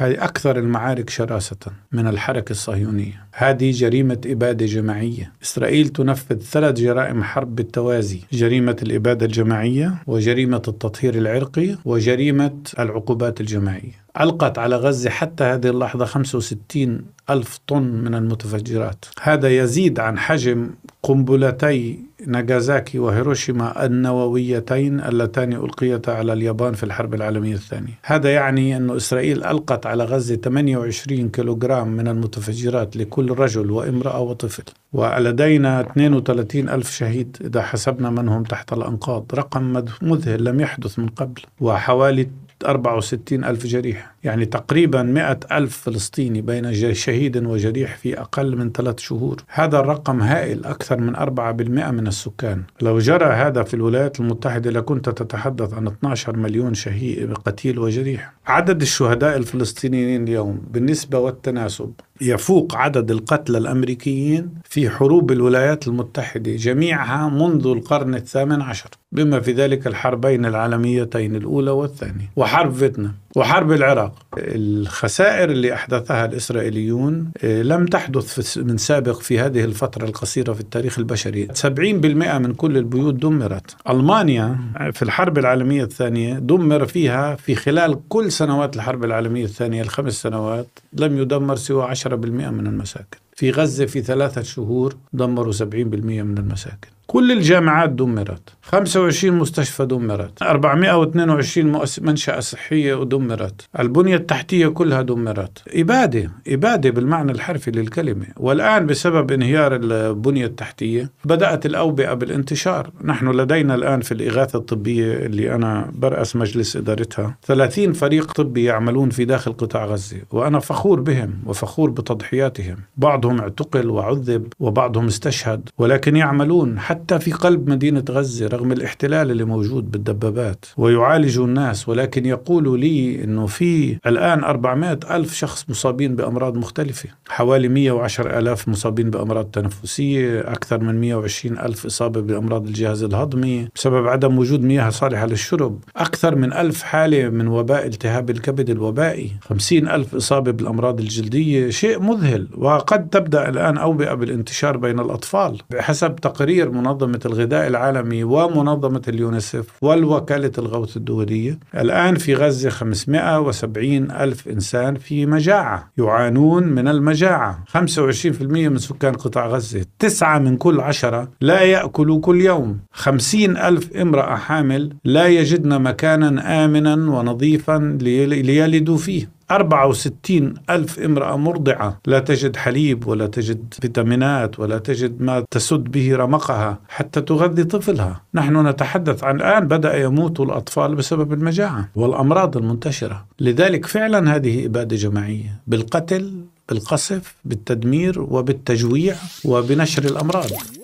هاي أكثر المعارك شراسة من الحركة الصهيونية هذه جريمة إبادة جماعية إسرائيل تنفذ ثلاث جرائم حرب بالتوازي جريمة الإبادة الجماعية وجريمة التطهير العرقي وجريمة العقوبات الجماعية ألقت على غزة حتى هذه اللحظة 65 ألف طن من المتفجرات هذا يزيد عن حجم قنبلتي ناغازاكي وهيروشيما النوويتين اللتان ألقيتا على اليابان في الحرب العالمية الثانية هذا يعني أن إسرائيل ألقت على غزة 28 كيلوغرام من المتفجرات لكل رجل وامرأة وطفل ولدينا 32 ألف شهيد إذا حسبنا من هم تحت الأنقاض رقم مذهل لم يحدث من قبل وحوالي 64 ألف جريح يعني تقريبا مئة ألف فلسطيني بين شهيد وجريح في أقل من ثلاث شهور هذا الرقم هائل أكثر من 4% من السكان لو جرى هذا في الولايات المتحدة لكنت تتحدث عن 12 مليون شهيد قتيل وجريح عدد الشهداء الفلسطينيين اليوم بالنسبة والتناسب يفوق عدد القتلى الأمريكيين في حروب الولايات المتحدة جميعها منذ القرن الثامن عشر بما في ذلك الحربين العالميتين الأولى والثانية وحرب فيتنام وحرب العراق الخسائر اللي أحدثها الإسرائيليون آه، لم تحدث من سابق في هذه الفترة القصيرة في التاريخ البشري 70% من كل البيوت دمرت ألمانيا آه، في الحرب العالمية الثانية دمر فيها في خلال كل سنوات الحرب العالمية الثانية الخمس سنوات لم يدمر سوى 10% من المساكن في غزة في ثلاثة شهور دمروا 70% من المساكن كل الجامعات دمرت 25 مستشفى دمرت 422 مؤس... منشأة صحية دمرت البنية التحتية كلها دمرت إبادة إبادة بالمعنى الحرفي للكلمة والآن بسبب انهيار البنية التحتية بدأت الأوبئة بالانتشار نحن لدينا الآن في الإغاثة الطبية اللي أنا برأس مجلس إدارتها 30 فريق طبي يعملون في داخل قطاع غزة وأنا فخور بهم وفخور بتضحياتهم بعضهم اعتقل وعذب وبعضهم استشهد ولكن يعملون حتى حتى في قلب مدينة غزة رغم الاحتلال اللي موجود بالدبابات ويعالجوا الناس ولكن يقولوا لي أنه في الآن 400 ألف شخص مصابين بأمراض مختلفة حوالي 110 ألاف مصابين بأمراض تنفسية أكثر من 120 ألف إصابة بأمراض الجهاز الهضمي بسبب عدم وجود مياه صالحة للشرب أكثر من ألف حالة من وباء التهاب الكبد الوبائي 50 ألف إصابة بالأمراض الجلدية شيء مذهل وقد تبدأ الآن أوبئة بالانتشار بين الأطفال بحسب تقرير منظمة منظمة الغذاء العالمي ومنظمة اليونسف والوكالة الغوث الدولية الآن في غزة 570 ألف إنسان في مجاعة يعانون من المجاعة 25% من سكان قطاع غزة تسعة من كل عشرة لا يأكلوا كل يوم 50 ألف امرأة حامل لا يجدن مكانا آمنا ونظيفا ليلدوا فيه 64 ألف امرأة مرضعة لا تجد حليب ولا تجد فيتامينات ولا تجد ما تسد به رمقها حتى تغذي طفلها نحن نتحدث عن الآن بدأ يموت الأطفال بسبب المجاعة والأمراض المنتشرة لذلك فعلا هذه إبادة جماعية بالقتل بالقصف بالتدمير وبالتجويع وبنشر الأمراض